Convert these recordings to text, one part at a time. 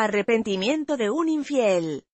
Arrepentimiento de un infiel.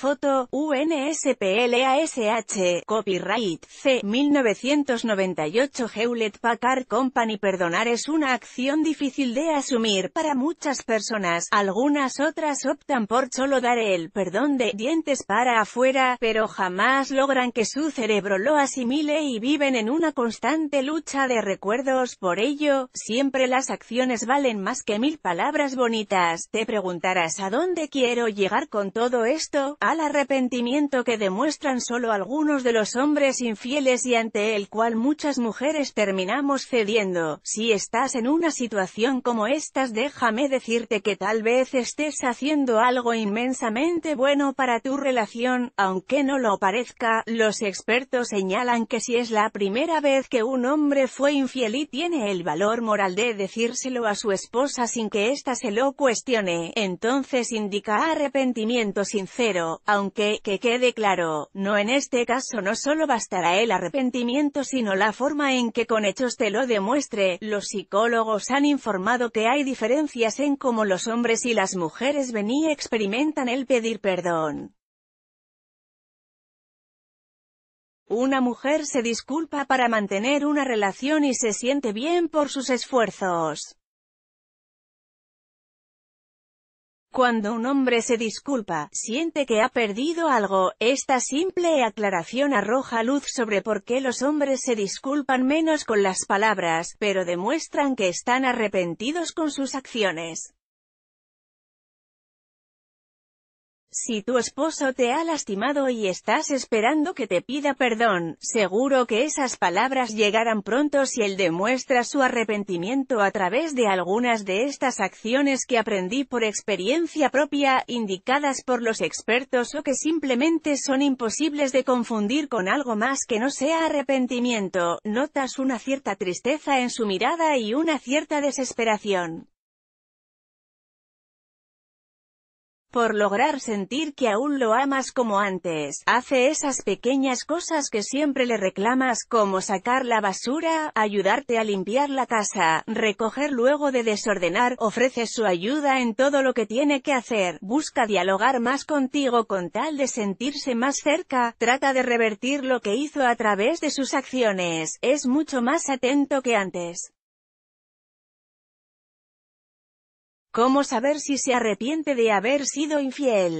Foto, UNSPLASH, Copyright, C. 1998 Hewlett Packard Company Perdonar es una acción difícil de asumir para muchas personas, algunas otras optan por solo dar el perdón de dientes para afuera, pero jamás logran que su cerebro lo asimile y viven en una constante lucha de recuerdos, por ello, siempre las acciones valen más que mil palabras bonitas, te preguntarás a dónde quiero llegar con todo esto, al arrepentimiento que demuestran solo algunos de los hombres infieles y ante el cual muchas mujeres terminamos cediendo. Si estás en una situación como estas déjame decirte que tal vez estés haciendo algo inmensamente bueno para tu relación, aunque no lo parezca, los expertos señalan que si es la primera vez que un hombre fue infiel y tiene el valor moral de decírselo a su esposa sin que ésta se lo cuestione, entonces indica arrepentimiento sincero, aunque, que quede claro, no en este caso no solo bastará el arrepentimiento sino la forma en que con hechos te lo demuestre, los psicólogos han informado que hay diferencias en cómo los hombres y las mujeres ven y experimentan el pedir perdón. Una mujer se disculpa para mantener una relación y se siente bien por sus esfuerzos. Cuando un hombre se disculpa, siente que ha perdido algo, esta simple aclaración arroja luz sobre por qué los hombres se disculpan menos con las palabras, pero demuestran que están arrepentidos con sus acciones. Si tu esposo te ha lastimado y estás esperando que te pida perdón, seguro que esas palabras llegarán pronto si él demuestra su arrepentimiento a través de algunas de estas acciones que aprendí por experiencia propia, indicadas por los expertos o que simplemente son imposibles de confundir con algo más que no sea arrepentimiento, notas una cierta tristeza en su mirada y una cierta desesperación. por lograr sentir que aún lo amas como antes, hace esas pequeñas cosas que siempre le reclamas como sacar la basura, ayudarte a limpiar la casa, recoger luego de desordenar, ofrece su ayuda en todo lo que tiene que hacer, busca dialogar más contigo con tal de sentirse más cerca, trata de revertir lo que hizo a través de sus acciones, es mucho más atento que antes. ¿Cómo saber si se arrepiente de haber sido infiel?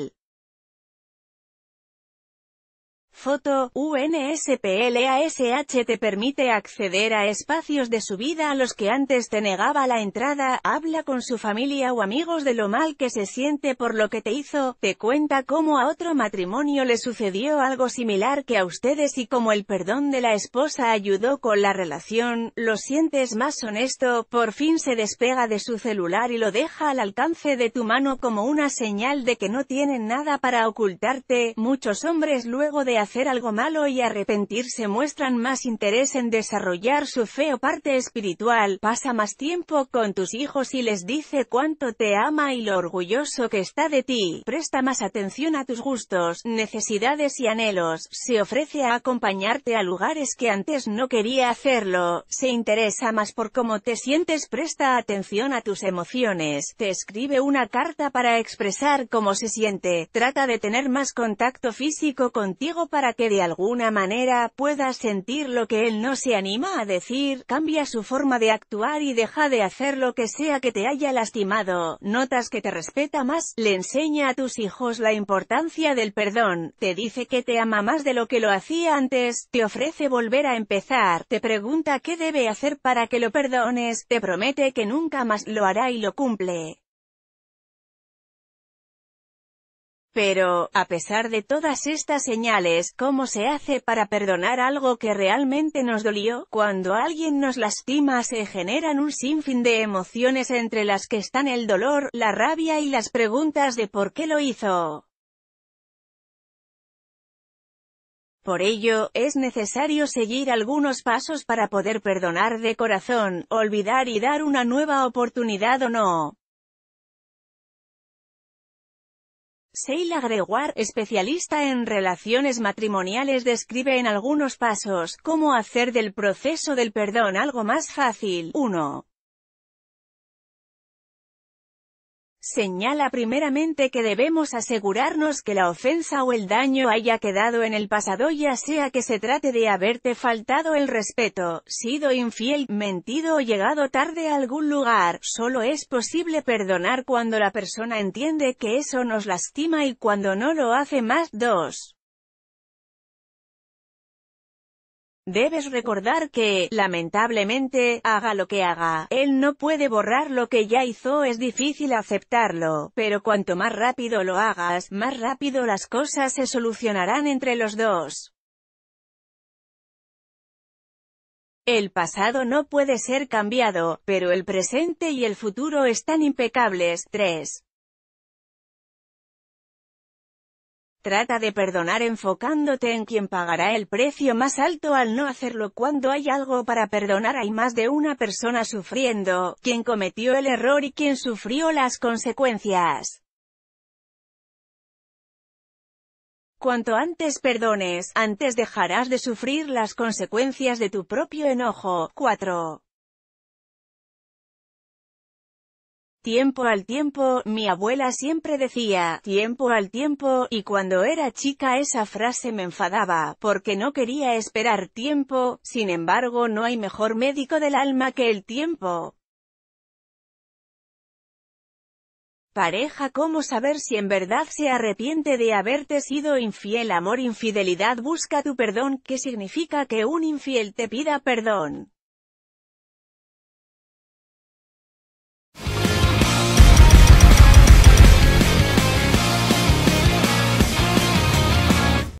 Foto, UNSPLASH te permite acceder a espacios de su vida a los que antes te negaba la entrada, habla con su familia o amigos de lo mal que se siente por lo que te hizo, te cuenta cómo a otro matrimonio le sucedió algo similar que a ustedes y cómo el perdón de la esposa ayudó con la relación, lo sientes más honesto, por fin se despega de su celular y lo deja al alcance de tu mano como una señal de que no tienen nada para ocultarte, muchos hombres luego de hacer hacer algo malo y arrepentirse muestran más interés en desarrollar su feo parte espiritual, pasa más tiempo con tus hijos y les dice cuánto te ama y lo orgulloso que está de ti, presta más atención a tus gustos, necesidades y anhelos, se ofrece a acompañarte a lugares que antes no quería hacerlo, se interesa más por cómo te sientes, presta atención a tus emociones, te escribe una carta para expresar cómo se siente, trata de tener más contacto físico contigo para para que de alguna manera puedas sentir lo que él no se anima a decir, cambia su forma de actuar y deja de hacer lo que sea que te haya lastimado, notas que te respeta más, le enseña a tus hijos la importancia del perdón, te dice que te ama más de lo que lo hacía antes, te ofrece volver a empezar, te pregunta qué debe hacer para que lo perdones, te promete que nunca más lo hará y lo cumple. Pero, a pesar de todas estas señales, ¿cómo se hace para perdonar algo que realmente nos dolió? Cuando alguien nos lastima se generan un sinfín de emociones entre las que están el dolor, la rabia y las preguntas de por qué lo hizo. Por ello, es necesario seguir algunos pasos para poder perdonar de corazón, olvidar y dar una nueva oportunidad o no. Sheila Gregoire, especialista en relaciones matrimoniales describe en algunos pasos, cómo hacer del proceso del perdón algo más fácil. 1. señala primeramente que debemos asegurarnos que la ofensa o el daño haya quedado en el pasado ya sea que se trate de haberte faltado el respeto, sido infiel, mentido o llegado tarde a algún lugar, solo es posible perdonar cuando la persona entiende que eso nos lastima y cuando no lo hace más. dos. Debes recordar que, lamentablemente, haga lo que haga, él no puede borrar lo que ya hizo, es difícil aceptarlo, pero cuanto más rápido lo hagas, más rápido las cosas se solucionarán entre los dos. El pasado no puede ser cambiado, pero el presente y el futuro están impecables. 3. Trata de perdonar enfocándote en quien pagará el precio más alto al no hacerlo cuando hay algo para perdonar hay más de una persona sufriendo, quien cometió el error y quien sufrió las consecuencias. Cuanto antes perdones, antes dejarás de sufrir las consecuencias de tu propio enojo. 4. Tiempo al tiempo, mi abuela siempre decía, tiempo al tiempo, y cuando era chica esa frase me enfadaba, porque no quería esperar tiempo, sin embargo no hay mejor médico del alma que el tiempo. Pareja ¿Cómo saber si en verdad se arrepiente de haberte sido infiel? Amor Infidelidad busca tu perdón, ¿Qué significa que un infiel te pida perdón.